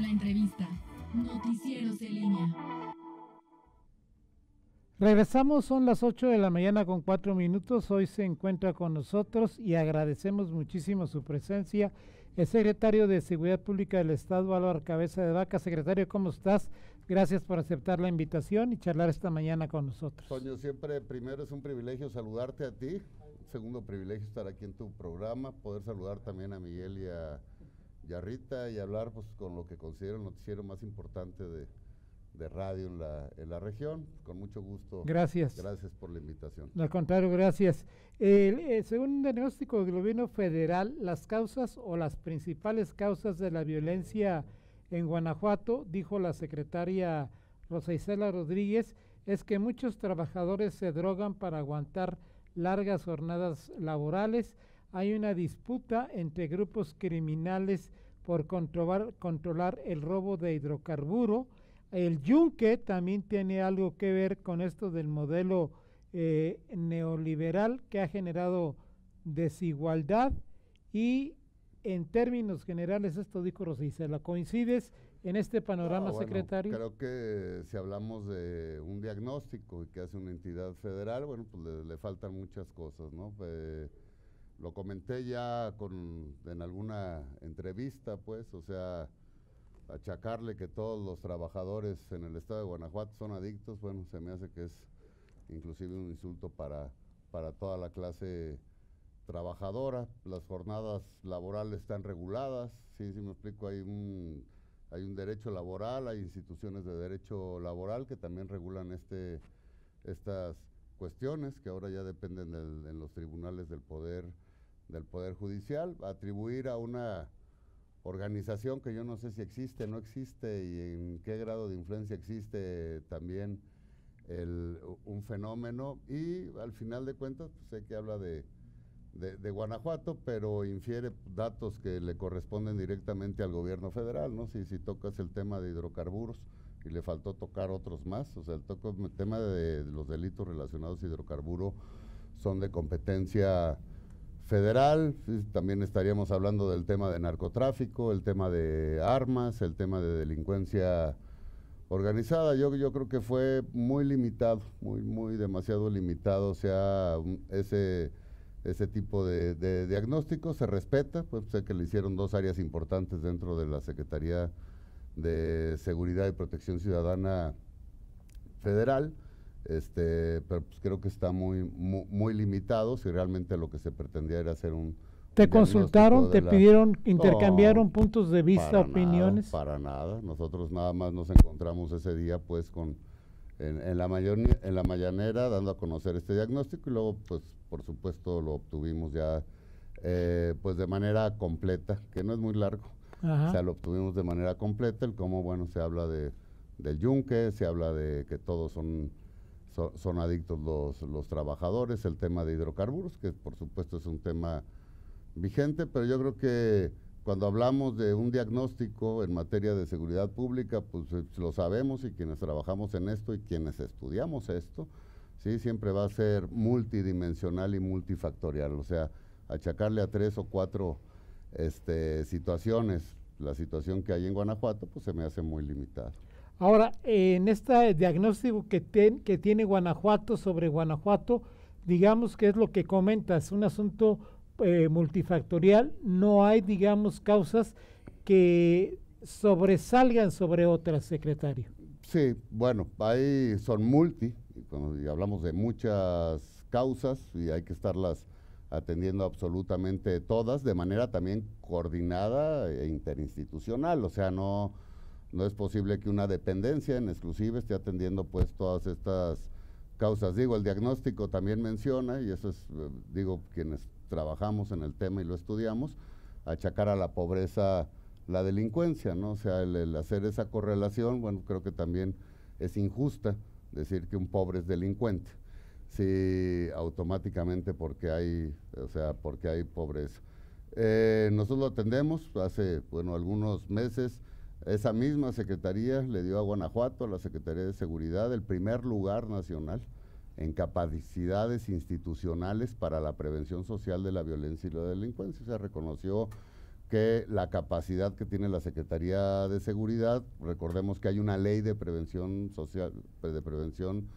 la entrevista. Noticieros en línea. Regresamos, son las 8 de la mañana con 4 minutos. Hoy se encuentra con nosotros y agradecemos muchísimo su presencia el secretario de Seguridad Pública del Estado, Álvaro Cabeza de Vaca. Secretario, ¿cómo estás? Gracias por aceptar la invitación y charlar esta mañana con nosotros. Soño, siempre primero es un privilegio saludarte a ti, segundo privilegio estar aquí en tu programa, poder saludar también a Miguel y a Yarrita y hablar pues, con lo que considero el noticiero más importante de, radio en la, región. Con mucho gusto. Gracias. Gracias por la invitación. Al contrario, gracias. Eh, según el diagnóstico del gobierno federal, las causas o las principales causas de la violencia en Guanajuato, dijo la secretaria Rosa Isela Rodríguez, es que muchos trabajadores se drogan para aguantar largas jornadas laborales, hay una disputa entre grupos criminales por controlar, controlar el robo de hidrocarburo. El yunque también tiene algo que ver con esto del modelo eh, neoliberal que ha generado desigualdad y en términos generales esto dijo la ¿Coincides en este panorama, secretario? Creo que si hablamos de un diagnóstico que hace una entidad federal, bueno, pues le, faltan muchas cosas, ¿no? Eh, lo comenté ya con, en alguna entrevista, pues, o sea, achacarle que todos los trabajadores en el estado de Guanajuato son adictos, bueno, se me hace que es inclusive un insulto para, toda la clase trabajadora. Las jornadas laborales están reguladas, sí, sí me explico, hay un, hay un derecho laboral, hay instituciones de derecho laboral que también regulan este, estas cuestiones que ahora ya dependen del, en los tribunales del poder del Poder Judicial, atribuir a una organización que yo no sé si existe, no existe y en qué grado de influencia existe también un fenómeno y al final de cuentas pues, sé que habla de, de, Guanajuato, pero infiere datos que le corresponden directamente al gobierno federal, ¿no? Si, si tocas el tema de hidrocarburos y le faltó tocar otros más, o sea, el, toco, el tema de los delitos relacionados a hidrocarburos son de competencia federal, también estaríamos hablando del tema de narcotráfico, el tema de armas, el tema de delincuencia organizada. Yo, creo que fue muy limitado, muy, muy demasiado limitado, o sea, ese, tipo de, de diagnóstico se respeta, pues sé que le hicieron dos áreas importantes dentro de la Secretaría de Seguridad y Protección Ciudadana Federal este, pero pues, creo que está muy, muy, limitado si realmente lo que se pretendía era hacer un... ¿Te consultaron, te pidieron, intercambiaron puntos de vista, opiniones? para nada, nosotros nada más nos encontramos ese día pues con... En, la mayor, en la mañanera dando a conocer este diagnóstico y luego pues por supuesto lo obtuvimos ya eh, pues de manera completa, que no es muy largo. O sea, lo obtuvimos de manera completa, el cómo, bueno, se habla de, del yunque, se habla de que todos son son, adictos los, trabajadores, el tema de hidrocarburos, que por supuesto es un tema vigente, pero yo creo que cuando hablamos de un diagnóstico en materia de seguridad pública, pues eh, lo sabemos y quienes trabajamos en esto y quienes estudiamos esto, sí, siempre va a ser multidimensional y multifactorial, o sea, achacarle a tres o cuatro este, situaciones la situación que hay en Guanajuato, pues se me hace muy limitado Ahora, en este diagnóstico que, que tiene Guanajuato sobre Guanajuato, digamos que es lo que comentas, un asunto eh, multifactorial, no hay, digamos, causas que sobresalgan sobre otras, secretario. Sí, bueno, hay, son multi, y hablamos de muchas causas y hay que estarlas atendiendo absolutamente todas de manera también coordinada e interinstitucional, o sea, no no es posible que una dependencia en exclusiva esté atendiendo pues todas estas causas. Digo, el diagnóstico también menciona, y eso es, eh, digo, quienes trabajamos en el tema y lo estudiamos, achacar a la pobreza la delincuencia, ¿no? O sea, el, hacer esa correlación, bueno, creo que también es injusta decir que un pobre es delincuente. Sí, automáticamente porque hay, o sea, porque hay pobreza. Eh, nosotros lo atendemos hace, bueno, algunos meses, esa misma secretaría le dio a Guanajuato, la Secretaría de Seguridad, el primer lugar nacional en capacidades institucionales para la prevención social de la violencia y la delincuencia. Se reconoció que la capacidad que tiene la Secretaría de Seguridad, recordemos que hay una ley de prevención social, de prevención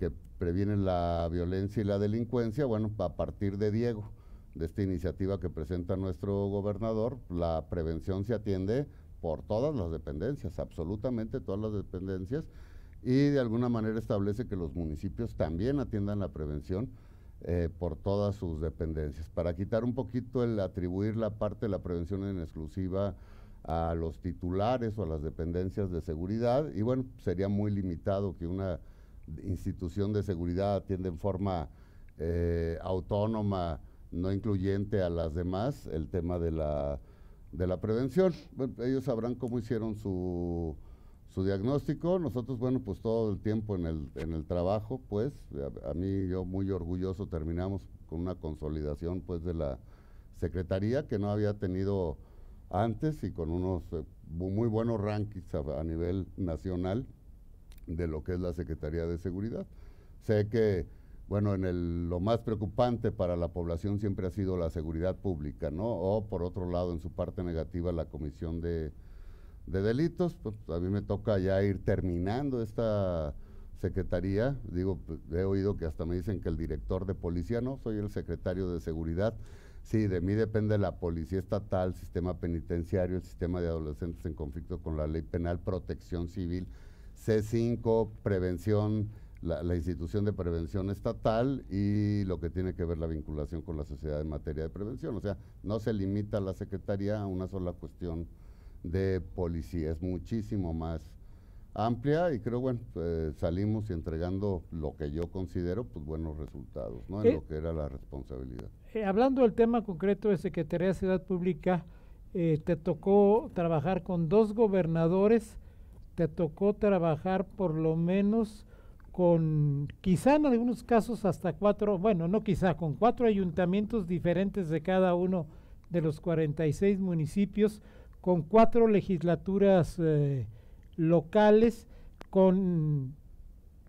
que previene la violencia y la delincuencia, bueno, a partir de Diego, de esta iniciativa que presenta nuestro gobernador, la prevención se atiende por todas las dependencias, absolutamente todas las dependencias, y de alguna manera establece que los municipios también atiendan la prevención eh, por todas sus dependencias, para quitar un poquito el atribuir la parte de la prevención en exclusiva a los titulares o a las dependencias de seguridad, y bueno, sería muy limitado que una institución de seguridad atienda en forma eh, autónoma, no incluyente a las demás, el tema de la de la prevención. ellos sabrán cómo hicieron su, diagnóstico. Nosotros, bueno, pues todo el tiempo en el, en el trabajo, pues, a, mí yo muy orgulloso terminamos con una consolidación, pues, de la Secretaría que no había tenido antes y con unos eh, muy buenos rankings a, nivel nacional de lo que es la Secretaría de Seguridad. Sé que bueno, en el, lo más preocupante para la población siempre ha sido la seguridad pública, ¿no? O por otro lado, en su parte negativa, la comisión de, de delitos. Pues a mí me toca ya ir terminando esta secretaría. Digo, pues, he oído que hasta me dicen que el director de policía, no, soy el secretario de seguridad. Sí, de mí depende la policía estatal, sistema penitenciario, el sistema de adolescentes en conflicto con la ley penal, protección civil, C5, prevención la, institución de prevención estatal y lo que tiene que ver la vinculación con la sociedad en materia de prevención. O sea, no se limita la Secretaría a una sola cuestión de policía, es muchísimo más amplia y creo, bueno, eh, salimos entregando lo que yo considero, pues buenos resultados, ¿no? En eh, lo que era la responsabilidad. Eh, hablando del tema concreto de Secretaría de Ciudad Pública, te tocó trabajar con dos gobernadores, te tocó trabajar por lo menos con quizá en algunos casos hasta cuatro, bueno, no quizá, con cuatro ayuntamientos diferentes de cada uno de los 46 municipios, con cuatro legislaturas eh, locales, con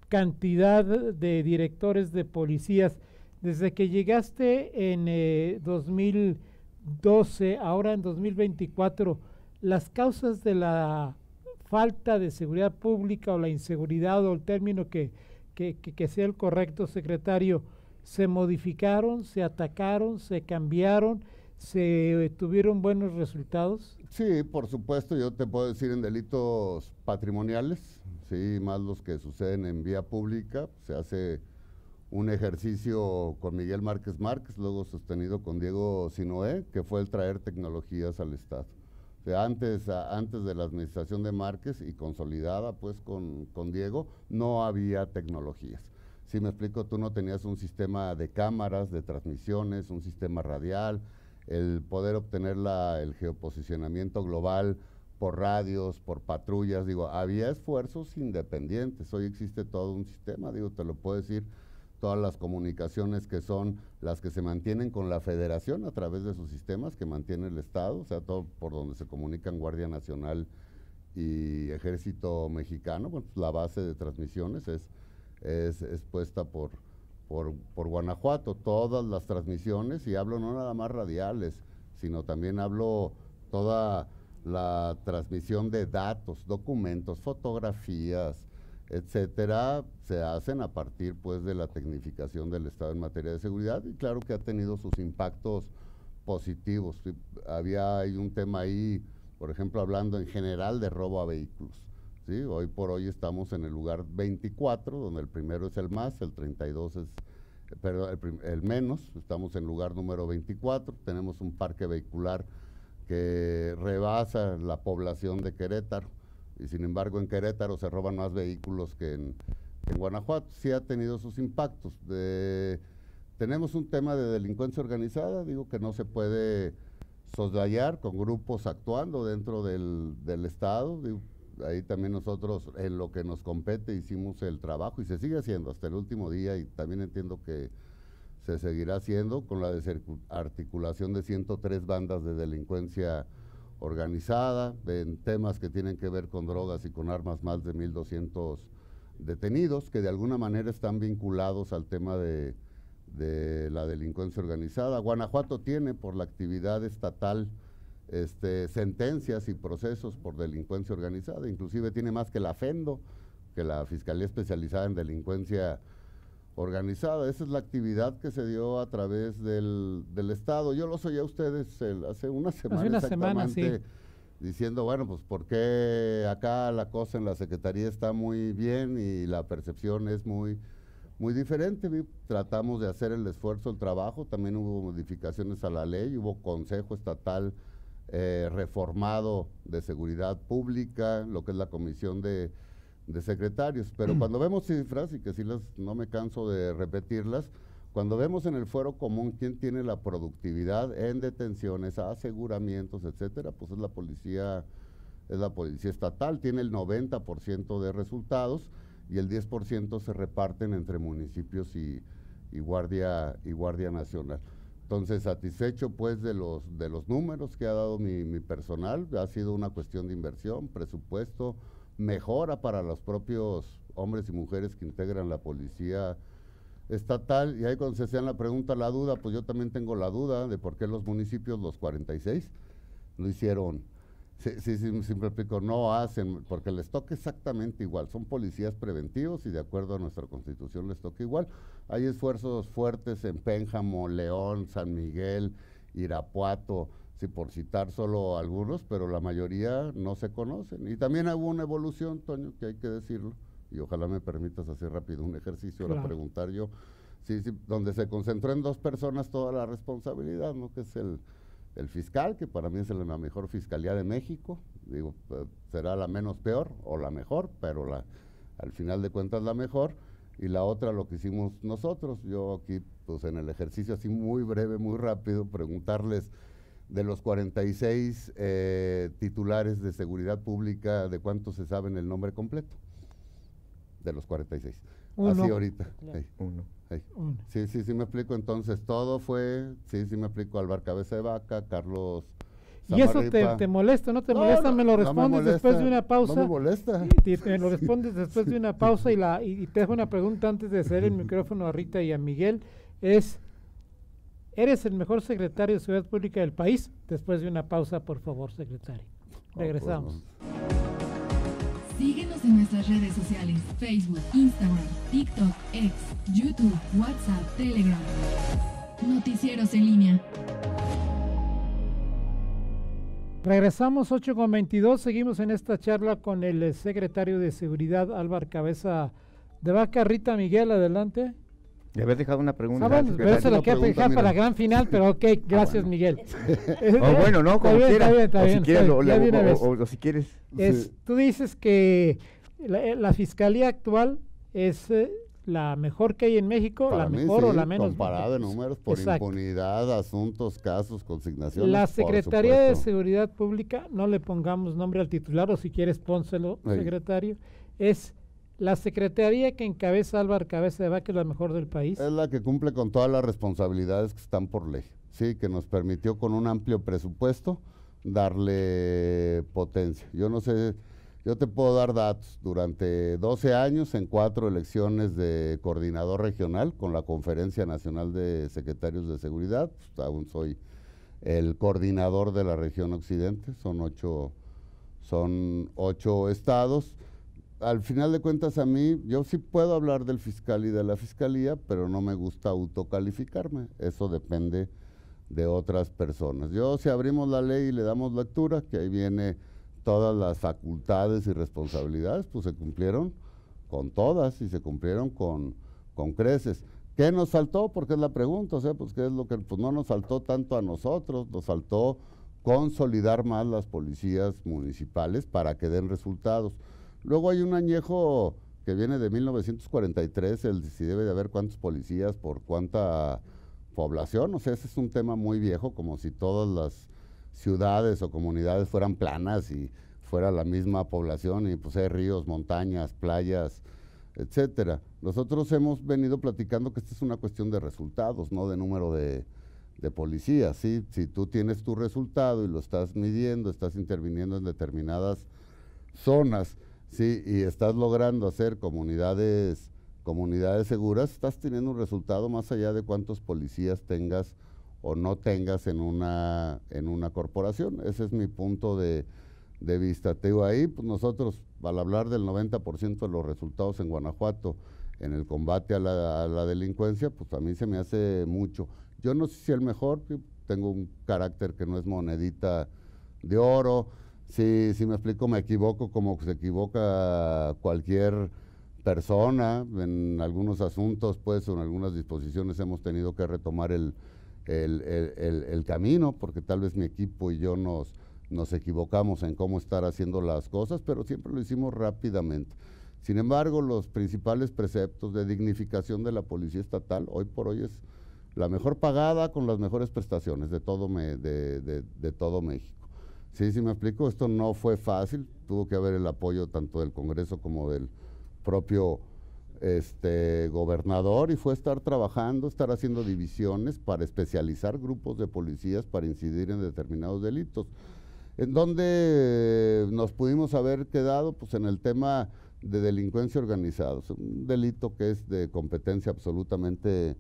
cantidad de directores de policías. Desde que llegaste en 2012, eh, ahora en 2024, las causas de la falta de seguridad pública o la inseguridad o el término que, sea el correcto, secretario, se modificaron, se atacaron, se cambiaron, se tuvieron buenos resultados? Sí, por supuesto, yo te puedo decir en delitos patrimoniales, sí, más los que suceden en vía pública, se hace un ejercicio con Miguel Márquez Márquez, luego sostenido con Diego Sinoé, que fue el traer tecnologías al Estado antes, antes de la administración de Márquez y consolidada pues con, con Diego, no había tecnologías. Si me explico, tú no tenías un sistema de cámaras, de transmisiones, un sistema radial, el poder obtener la, el geoposicionamiento global por radios, por patrullas, digo, había esfuerzos independientes, hoy existe todo un sistema, digo, te lo puedo decir todas las comunicaciones que son las que se mantienen con la federación a través de sus sistemas que mantiene el Estado, o sea, todo por donde se comunican Guardia Nacional y Ejército Mexicano, pues la base de transmisiones es, es, puesta por, por, por, Guanajuato, todas las transmisiones, y hablo no nada más radiales, sino también hablo toda la transmisión de datos, documentos, fotografías, etcétera, se hacen a partir pues de la tecnificación del Estado en materia de seguridad y claro que ha tenido sus impactos positivos. Había hay un tema ahí, por ejemplo, hablando en general de robo a vehículos. ¿sí? Hoy por hoy estamos en el lugar 24, donde el primero es el más, el 32 es eh, el, el menos, estamos en lugar número 24, tenemos un parque vehicular que rebasa la población de Querétaro y sin embargo en Querétaro se roban más vehículos que en, Guanajuato. Sí ha tenido sus impactos. tenemos un tema de delincuencia organizada, digo que no se puede soslayar con grupos actuando dentro del, Estado. ahí también nosotros en lo que nos compete hicimos el trabajo y se sigue haciendo hasta el último día y también entiendo que se seguirá haciendo con la articulación de 103 bandas de delincuencia organizada en temas que tienen que ver con drogas y con armas, más de 1.200 detenidos que de alguna manera están vinculados al tema de, la delincuencia organizada. Guanajuato tiene por la actividad estatal este, sentencias y procesos por delincuencia organizada, inclusive tiene más que la FENDO, que la Fiscalía Especializada en Delincuencia Organizada organizada. Esa es la actividad que se dio a través del, del Estado. Yo lo oí a ustedes hace una semana diciendo, bueno, pues ¿por qué acá la cosa en la Secretaría está muy bien y la percepción es muy, muy diferente? Tratamos de hacer el esfuerzo, el trabajo. También hubo modificaciones a la ley, hubo Consejo Estatal eh, reformado de Seguridad Pública, lo que es la Comisión de de secretarios. Pero mm. cuando vemos cifras, y que si las, no me canso de repetirlas, cuando vemos en el fuero común quién tiene la productividad en detenciones, aseguramientos, etcétera, pues es la policía, es la policía estatal, tiene el 90% de resultados y el 10% se reparten entre municipios y, y, guardia y guardia nacional. Entonces, satisfecho pues de los de los números que ha dado mi, mi personal, ha sido una cuestión de inversión, presupuesto, mejora para los propios hombres y mujeres que integran la policía estatal. Y ahí cuando se hacían la pregunta, la duda, pues yo también tengo la duda de por qué los municipios, los 46, lo hicieron. Sí, sí, siempre explico, no hacen, porque les toca exactamente igual. Son policías preventivos y de acuerdo a nuestra constitución les toca igual. Hay esfuerzos fuertes en Pénjamo, León, San Miguel, Irapuato, Sí, por citar solo algunos, pero la mayoría no se conocen. Y también hubo una evolución, Toño, que hay que decirlo, y ojalá me permitas hacer rápido un ejercicio la preguntar yo, sí, sí, donde se concentró en dos personas toda la responsabilidad, ¿no? Que es el, el fiscal, que para mí es la mejor fiscalía de México, digo, pues, será la menos peor o la mejor, pero la, al final de cuentas la mejor, y la otra lo que hicimos nosotros, yo aquí, pues en el ejercicio así muy breve, muy rápido, preguntarles de los 46 eh, titulares de seguridad pública, ¿de cuántos se saben el nombre completo? De los 46. Uno. Así ahorita. Uno. Sí. sí, sí, me explico. Entonces, todo fue, sí, sí me explico, Álvaro Cabeza de Vaca, Carlos... Y eso te, molesta, ¿no te molesta? me lo respondes después de una pausa. No me molesta. me lo respondes después de una pausa y, la, y, te dejo una pregunta antes de hacer el micrófono a Rita y a Miguel. Es, Eres el mejor secretario de Seguridad Pública del país. Después de una pausa, por favor, secretario. Oh, pues Regresamos. Síguenos en nuestras redes sociales, Facebook, Instagram, TikTok, X, YouTube, WhatsApp, Telegram. Noticieros en línea. Regresamos 8 con 22, seguimos en esta charla con el secretario de Seguridad Álvaro Cabeza de Vaca, Rita Miguel, adelante. Le habías dejado una pregunta. Ah, pero eso lo quiero dejar para la gran final, pero ok, ah, gracias Miguel. o bueno, no, como O si quieres. tú dices que la, eh, fiscalía actual es eh, la mejor que hay en México, la mejor o la menos. Comparado en números por impunidad, asuntos, casos, consignaciones. La Secretaría de Seguridad Pública, no le pongamos nombre al titular, o si quieres pónselo, secretario, es la secretaría que encabeza Álvaro Cabeza de Vaca es la mejor del país. Es la que cumple con todas las responsabilidades que están por ley, sí, que nos permitió con un amplio presupuesto darle potencia. Yo no sé, yo te puedo dar datos. Durante 12 años, en cuatro elecciones de coordinador regional con la Conferencia Nacional de Secretarios de Seguridad, pues, aún soy el coordinador de la región occidente, son son ocho estados al final de cuentas a mí, yo sí puedo hablar del fiscal y de la fiscalía, pero no me gusta autocalificarme. Eso depende de otras personas. Yo si abrimos la ley y le damos lectura, que ahí viene todas las facultades y responsabilidades, pues se cumplieron con todas y se cumplieron con, creces. ¿Qué nos faltó? Porque es la pregunta, o sea, pues qué es lo que pues, no nos faltó tanto a nosotros, nos faltó consolidar más las policías municipales para que den resultados. Luego hay un añejo que viene de 1943, el si debe de haber cuántos policías por cuánta población, o sea, ese es un tema muy viejo, como si todas las ciudades o comunidades fueran planas y fuera la misma población y pues hay ríos, montañas, playas, etcétera. Nosotros hemos venido platicando que esta es una cuestión de resultados, no de número de, policías. ¿sí? Si tú tienes tu resultado y lo estás midiendo, estás interviniendo en determinadas zonas, Sí, y estás logrando hacer comunidades, comunidades seguras, estás teniendo un resultado más allá de cuántos policías tengas o no tengas en una, en una corporación. Ese es mi punto de, de vista. Te digo, ahí pues nosotros, al hablar del 90% de los resultados en Guanajuato en el combate a la, a la, delincuencia, pues a mí se me hace mucho. Yo no sé si el mejor, tengo un carácter que no es monedita de oro, Sí, si me explico, me equivoco como se equivoca cualquier persona en algunos asuntos, pues, en algunas disposiciones hemos tenido que retomar el, camino, porque tal vez mi equipo y yo nos, nos equivocamos en cómo estar haciendo las cosas, pero siempre lo hicimos rápidamente. Sin embargo, los principales preceptos de dignificación de la policía estatal hoy por hoy es la mejor pagada con las mejores prestaciones de todo, me, de todo México. Sí, sí, me explico. Esto no fue fácil. Tuvo que haber el apoyo tanto del Congreso como del propio este, gobernador y fue estar trabajando, estar haciendo divisiones para especializar grupos de policías para incidir en determinados delitos. ¿En donde nos pudimos haber quedado? Pues en el tema de delincuencia organizada, un delito que es de competencia absolutamente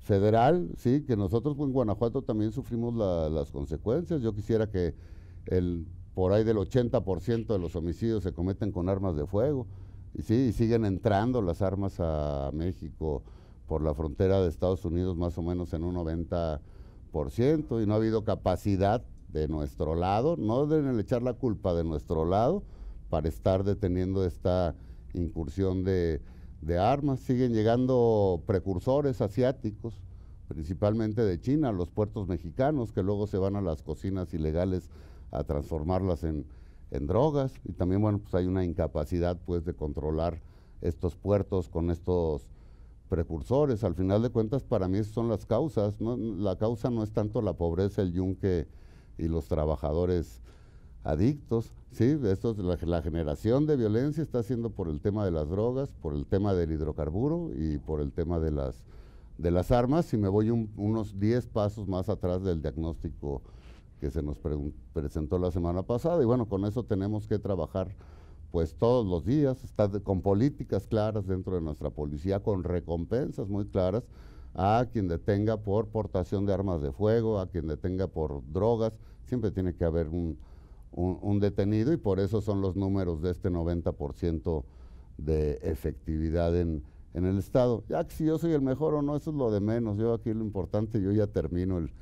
federal, sí, que nosotros en Guanajuato también sufrimos las consecuencias. Yo quisiera que el, por ahí del 80% de los homicidios se cometen con armas de fuego. Y sí, siguen entrando las armas a México por la frontera de Estados Unidos más o menos en un 90% y no ha habido capacidad de nuestro lado, no deben echar la culpa de nuestro lado para estar deteniendo esta incursión de, de armas. Siguen llegando precursores asiáticos, principalmente de China, a los puertos mexicanos que luego se van a las cocinas ilegales a transformarlas en, drogas y también bueno pues hay una incapacidad pues de controlar estos puertos con estos precursores al final de cuentas para mí son las causas ¿no? la causa no es tanto la pobreza el yunque y los trabajadores adictos sí esto la, generación de violencia está siendo por el tema de las drogas por el tema del hidrocarburo y por el tema de las de las armas si me voy unos 10 pasos más atrás del diagnóstico que se nos presentó la semana pasada y bueno, con eso tenemos que trabajar pues todos los días, con políticas claras dentro de nuestra policía, con recompensas muy claras a quien detenga por portación de armas de fuego, a quien detenga por drogas, siempre tiene que haber un, detenido y por eso son los números de este 90% de efectividad en, en el Estado. Ya que si yo soy el mejor o no, eso es lo de menos, yo aquí lo importante, yo ya termino el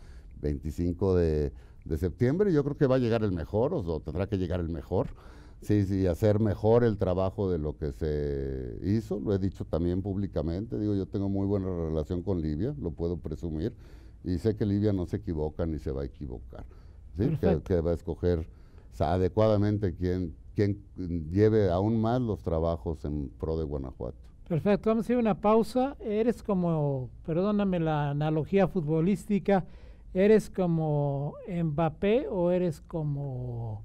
25 de de septiembre. Yo creo que va a llegar el mejor, o, tendrá que llegar el mejor. Sí, sí, hacer mejor el trabajo de lo que se hizo, lo he dicho también públicamente, digo, yo tengo muy buena relación con Libia, lo puedo presumir, y sé que Libia no se equivoca ni se va a equivocar, que, que, va a escoger adecuadamente quien, quien lleve aún más los trabajos en pro de Guanajuato. Perfecto, vamos a ir a una pausa, eres como, perdóname la analogía futbolística, ¿Eres como Mbappé o eres como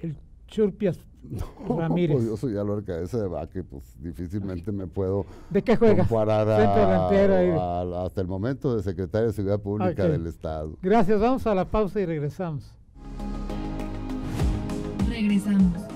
el Churpias no, Ramírez? Pues yo soy Alorca, ese de Baque, pues difícilmente me puedo ¿De qué juegas? comparar hasta el momento de secretario de Seguridad Pública del Estado. Gracias, vamos a la pausa y regresamos. Regresamos.